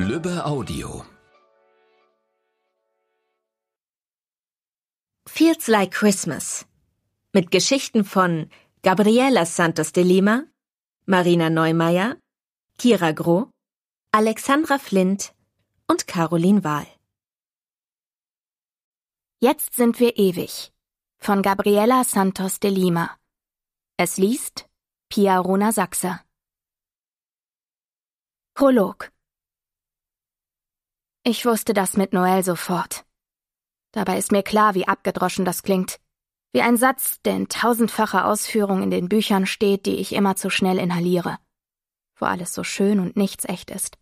Lübbe Audio. Feels Like Christmas mit Geschichten von Gabriela Santos de Lima, Marina Neumeier, Kira Groh, Alexandra Flint und Caroline Wahl. Jetzt sind wir ewig von Gabriela Santos de Lima. Es liest Pia Rona Sachse. Prolog ich wusste das mit Noel sofort. Dabei ist mir klar, wie abgedroschen das klingt. Wie ein Satz, der in tausendfacher Ausführung in den Büchern steht, die ich immer zu schnell inhaliere. Wo alles so schön und nichts echt ist.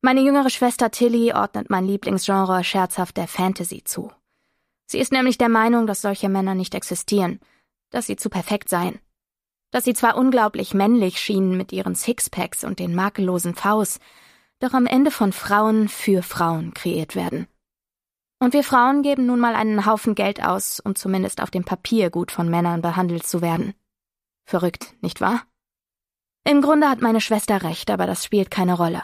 Meine jüngere Schwester Tilly ordnet mein Lieblingsgenre scherzhaft der Fantasy zu. Sie ist nämlich der Meinung, dass solche Männer nicht existieren, dass sie zu perfekt seien. Dass sie zwar unglaublich männlich schienen mit ihren Sixpacks und den makellosen Faust, doch am Ende von Frauen für Frauen kreiert werden. Und wir Frauen geben nun mal einen Haufen Geld aus, um zumindest auf dem Papier gut von Männern behandelt zu werden. Verrückt, nicht wahr? Im Grunde hat meine Schwester recht, aber das spielt keine Rolle.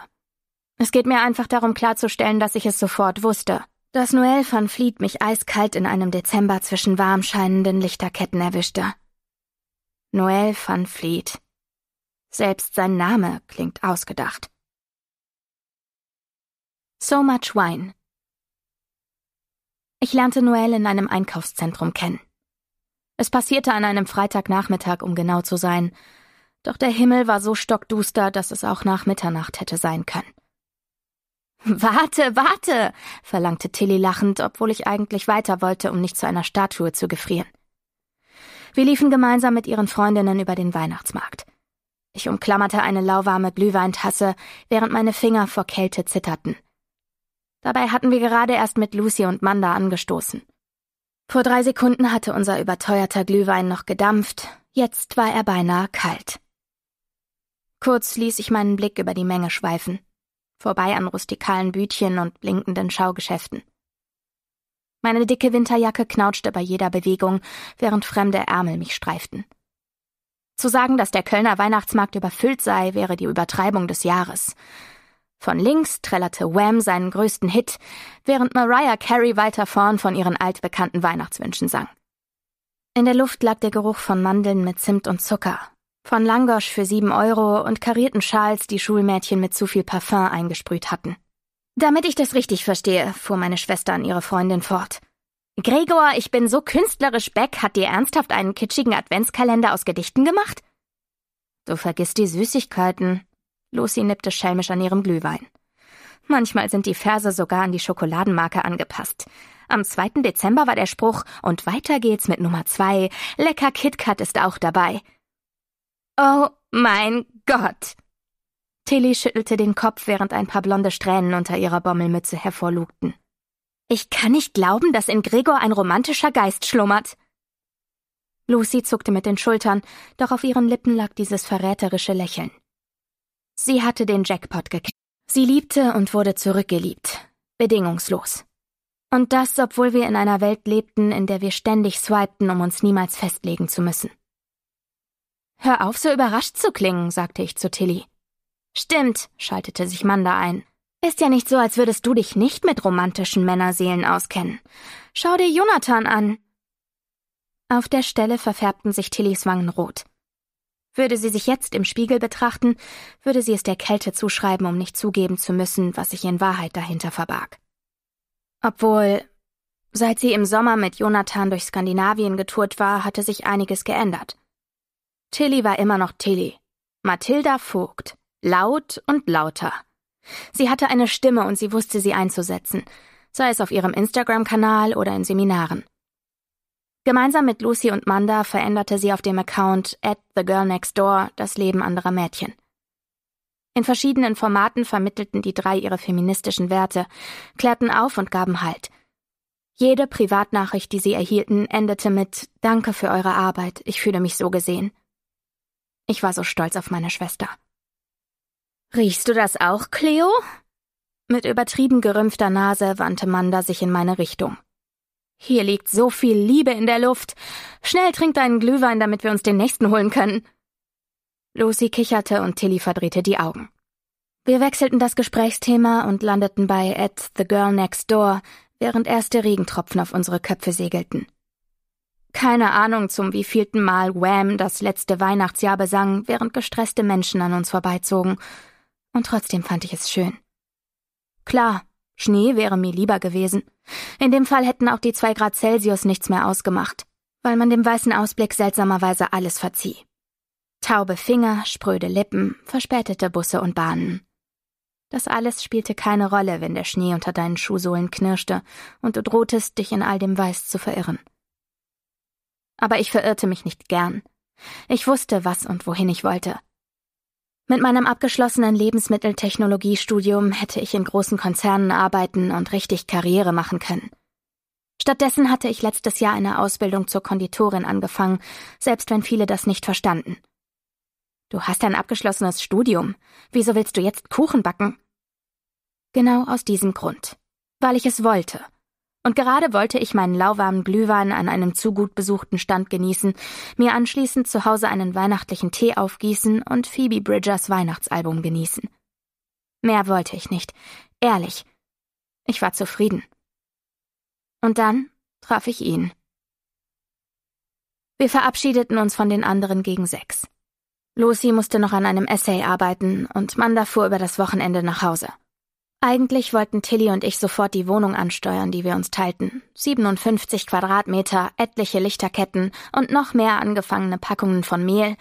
Es geht mir einfach darum klarzustellen, dass ich es sofort wusste, dass Noel van Vliet mich eiskalt in einem Dezember zwischen warm scheinenden Lichterketten erwischte. Noel van Vliet. Selbst sein Name klingt ausgedacht. So Much Wine. Ich lernte Noel in einem Einkaufszentrum kennen. Es passierte an einem Freitagnachmittag, um genau zu sein, doch der Himmel war so stockduster, dass es auch nach Mitternacht hätte sein können. Warte, warte, verlangte Tilly lachend, obwohl ich eigentlich weiter wollte, um nicht zu einer Statue zu gefrieren. Wir liefen gemeinsam mit ihren Freundinnen über den Weihnachtsmarkt. Ich umklammerte eine lauwarme Glühweintasse, während meine Finger vor Kälte zitterten. Dabei hatten wir gerade erst mit Lucy und Manda angestoßen. Vor drei Sekunden hatte unser überteuerter Glühwein noch gedampft, jetzt war er beinahe kalt. Kurz ließ ich meinen Blick über die Menge schweifen, vorbei an rustikalen Bütchen und blinkenden Schaugeschäften. Meine dicke Winterjacke knautschte bei jeder Bewegung, während fremde Ärmel mich streiften. Zu sagen, dass der Kölner Weihnachtsmarkt überfüllt sei, wäre die Übertreibung des Jahres. Von links trällerte Wham seinen größten Hit, während Mariah Carey weiter vorn von ihren altbekannten Weihnachtswünschen sang. In der Luft lag der Geruch von Mandeln mit Zimt und Zucker, von Langosch für sieben Euro und karierten Schals, die Schulmädchen mit zu viel Parfum eingesprüht hatten. Damit ich das richtig verstehe, fuhr meine Schwester an ihre Freundin fort. Gregor, ich bin so künstlerisch Beck, hat dir ernsthaft einen kitschigen Adventskalender aus Gedichten gemacht? Du vergisst die Süßigkeiten, Lucy nippte schelmisch an ihrem Glühwein. Manchmal sind die Verse sogar an die Schokoladenmarke angepasst. Am 2. Dezember war der Spruch und weiter geht's mit Nummer 2. Lecker KitKat ist auch dabei. Oh mein Gott. Tilly schüttelte den Kopf, während ein paar blonde Strähnen unter ihrer Bommelmütze hervorlugten. Ich kann nicht glauben, dass in Gregor ein romantischer Geist schlummert. Lucy zuckte mit den Schultern, doch auf ihren Lippen lag dieses verräterische Lächeln. Sie hatte den Jackpot gekriegt. Sie liebte und wurde zurückgeliebt. Bedingungslos. Und das, obwohl wir in einer Welt lebten, in der wir ständig swipten, um uns niemals festlegen zu müssen. Hör auf, so überrascht zu klingen, sagte ich zu Tilly. Stimmt, schaltete sich Manda ein. Ist ja nicht so, als würdest du dich nicht mit romantischen Männerseelen auskennen. Schau dir Jonathan an. Auf der Stelle verfärbten sich Tillys Wangen rot. Würde sie sich jetzt im Spiegel betrachten, würde sie es der Kälte zuschreiben, um nicht zugeben zu müssen, was sich in Wahrheit dahinter verbarg. Obwohl, seit sie im Sommer mit Jonathan durch Skandinavien getourt war, hatte sich einiges geändert. Tilly war immer noch Tilly. Mathilda Vogt. Laut und lauter. Sie hatte eine Stimme und sie wusste sie einzusetzen, sei es auf ihrem Instagram-Kanal oder in Seminaren. Gemeinsam mit Lucy und Manda veränderte sie auf dem Account at the girl next door das Leben anderer Mädchen. In verschiedenen Formaten vermittelten die drei ihre feministischen Werte, klärten auf und gaben Halt. Jede Privatnachricht, die sie erhielten, endete mit Danke für eure Arbeit, ich fühle mich so gesehen. Ich war so stolz auf meine Schwester. Riechst du das auch, Cleo? Mit übertrieben gerümpfter Nase wandte Manda sich in meine Richtung. Hier liegt so viel Liebe in der Luft. Schnell trink deinen Glühwein, damit wir uns den nächsten holen können. Lucy kicherte und Tilly verdrehte die Augen. Wir wechselten das Gesprächsthema und landeten bei At the Girl Next Door, während erste Regentropfen auf unsere Köpfe segelten. Keine Ahnung, zum wievielten Mal Wham das letzte Weihnachtsjahr besang, während gestresste Menschen an uns vorbeizogen. Und trotzdem fand ich es schön. Klar, Schnee wäre mir lieber gewesen. In dem Fall hätten auch die zwei Grad Celsius nichts mehr ausgemacht, weil man dem weißen Ausblick seltsamerweise alles verzieh. Taube Finger, spröde Lippen, verspätete Busse und Bahnen. Das alles spielte keine Rolle, wenn der Schnee unter deinen Schuhsohlen knirschte und du drohtest, dich in all dem Weiß zu verirren. Aber ich verirrte mich nicht gern. Ich wusste, was und wohin ich wollte. Mit meinem abgeschlossenen Lebensmitteltechnologiestudium hätte ich in großen Konzernen arbeiten und richtig Karriere machen können. Stattdessen hatte ich letztes Jahr eine Ausbildung zur Konditorin angefangen, selbst wenn viele das nicht verstanden. Du hast ein abgeschlossenes Studium. Wieso willst du jetzt Kuchen backen? Genau aus diesem Grund. Weil ich es wollte und gerade wollte ich meinen lauwarmen Glühwein an einem zu gut besuchten Stand genießen, mir anschließend zu Hause einen weihnachtlichen Tee aufgießen und Phoebe Bridgers Weihnachtsalbum genießen. Mehr wollte ich nicht. Ehrlich. Ich war zufrieden. Und dann traf ich ihn. Wir verabschiedeten uns von den anderen gegen sechs. Lucy musste noch an einem Essay arbeiten und Manda fuhr über das Wochenende nach Hause. Eigentlich wollten Tilly und ich sofort die Wohnung ansteuern, die wir uns teilten. 57 Quadratmeter, etliche Lichterketten und noch mehr angefangene Packungen von Mehl.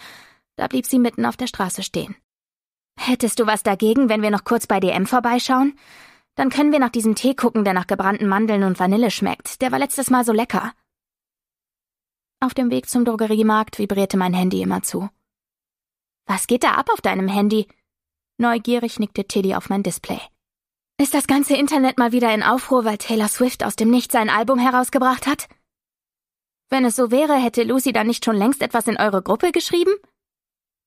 Da blieb sie mitten auf der Straße stehen. Hättest du was dagegen, wenn wir noch kurz bei DM vorbeischauen? Dann können wir nach diesem Tee gucken, der nach gebrannten Mandeln und Vanille schmeckt. Der war letztes Mal so lecker. Auf dem Weg zum Drogeriemarkt vibrierte mein Handy immer zu. Was geht da ab auf deinem Handy? Neugierig nickte Tilly auf mein Display. Ist das ganze Internet mal wieder in Aufruhr, weil Taylor Swift aus dem Nichts sein Album herausgebracht hat? Wenn es so wäre, hätte Lucy dann nicht schon längst etwas in eure Gruppe geschrieben?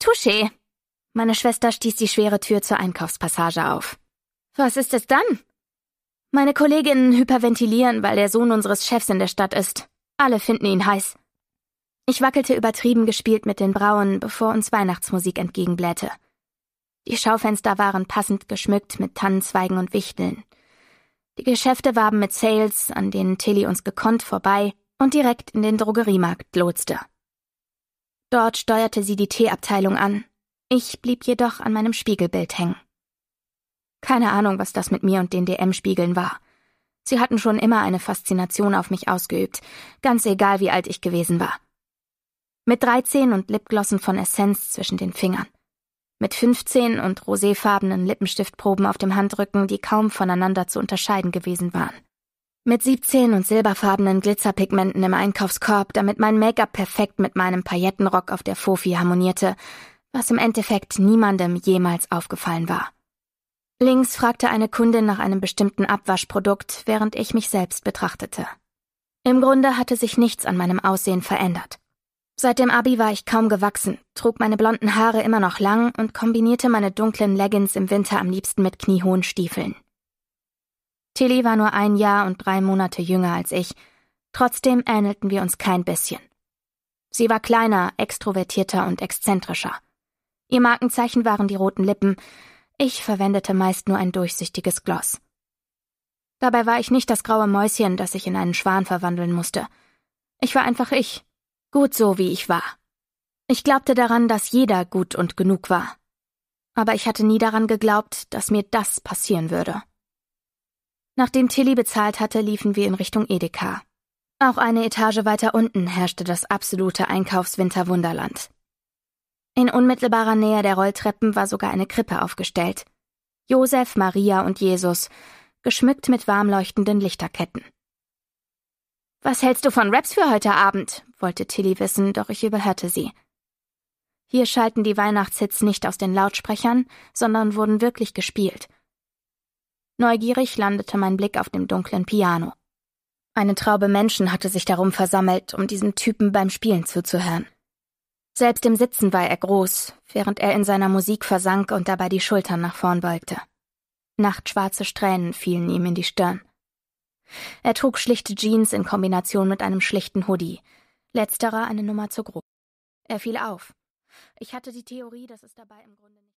Touché. Meine Schwester stieß die schwere Tür zur Einkaufspassage auf. Was ist es dann? Meine Kolleginnen hyperventilieren, weil der Sohn unseres Chefs in der Stadt ist. Alle finden ihn heiß. Ich wackelte übertrieben gespielt mit den Brauen, bevor uns Weihnachtsmusik entgegenblähte. Die Schaufenster waren passend geschmückt mit Tannenzweigen und Wichteln. Die Geschäfte warben mit Sales, an denen Tilly uns gekonnt vorbei und direkt in den Drogeriemarkt lotste. Dort steuerte sie die Teeabteilung an. Ich blieb jedoch an meinem Spiegelbild hängen. Keine Ahnung, was das mit mir und den DM-Spiegeln war. Sie hatten schon immer eine Faszination auf mich ausgeübt, ganz egal wie alt ich gewesen war. Mit 13 und Lipglossen von Essenz zwischen den Fingern mit 15 und roséfarbenen Lippenstiftproben auf dem Handrücken, die kaum voneinander zu unterscheiden gewesen waren. Mit 17 und silberfarbenen Glitzerpigmenten im Einkaufskorb, damit mein Make-up perfekt mit meinem Paillettenrock auf der Fofi harmonierte, was im Endeffekt niemandem jemals aufgefallen war. Links fragte eine Kundin nach einem bestimmten Abwaschprodukt, während ich mich selbst betrachtete. Im Grunde hatte sich nichts an meinem Aussehen verändert. Seit dem Abi war ich kaum gewachsen, trug meine blonden Haare immer noch lang und kombinierte meine dunklen Leggings im Winter am liebsten mit kniehohen Stiefeln. Tilly war nur ein Jahr und drei Monate jünger als ich, trotzdem ähnelten wir uns kein bisschen. Sie war kleiner, extrovertierter und exzentrischer. Ihr Markenzeichen waren die roten Lippen, ich verwendete meist nur ein durchsichtiges Gloss. Dabei war ich nicht das graue Mäuschen, das ich in einen Schwan verwandeln musste. Ich war einfach ich, Gut so, wie ich war. Ich glaubte daran, dass jeder gut und genug war. Aber ich hatte nie daran geglaubt, dass mir das passieren würde. Nachdem Tilly bezahlt hatte, liefen wir in Richtung Edeka. Auch eine Etage weiter unten herrschte das absolute Einkaufswinterwunderland. In unmittelbarer Nähe der Rolltreppen war sogar eine Krippe aufgestellt. Josef, Maria und Jesus, geschmückt mit warmleuchtenden Lichterketten. Was hältst du von Raps für heute Abend? wollte Tilly wissen, doch ich überhörte sie. Hier schalten die Weihnachtshits nicht aus den Lautsprechern, sondern wurden wirklich gespielt. Neugierig landete mein Blick auf dem dunklen Piano. Eine Traube Menschen hatte sich darum versammelt, um diesem Typen beim Spielen zuzuhören. Selbst im Sitzen war er groß, während er in seiner Musik versank und dabei die Schultern nach vorn beugte. Nachtschwarze Strähnen fielen ihm in die Stirn. Er trug schlichte Jeans in Kombination mit einem schlichten Hoodie. Letzterer eine Nummer zu groß. Er fiel auf. Ich hatte die Theorie, dass es dabei im Grunde nicht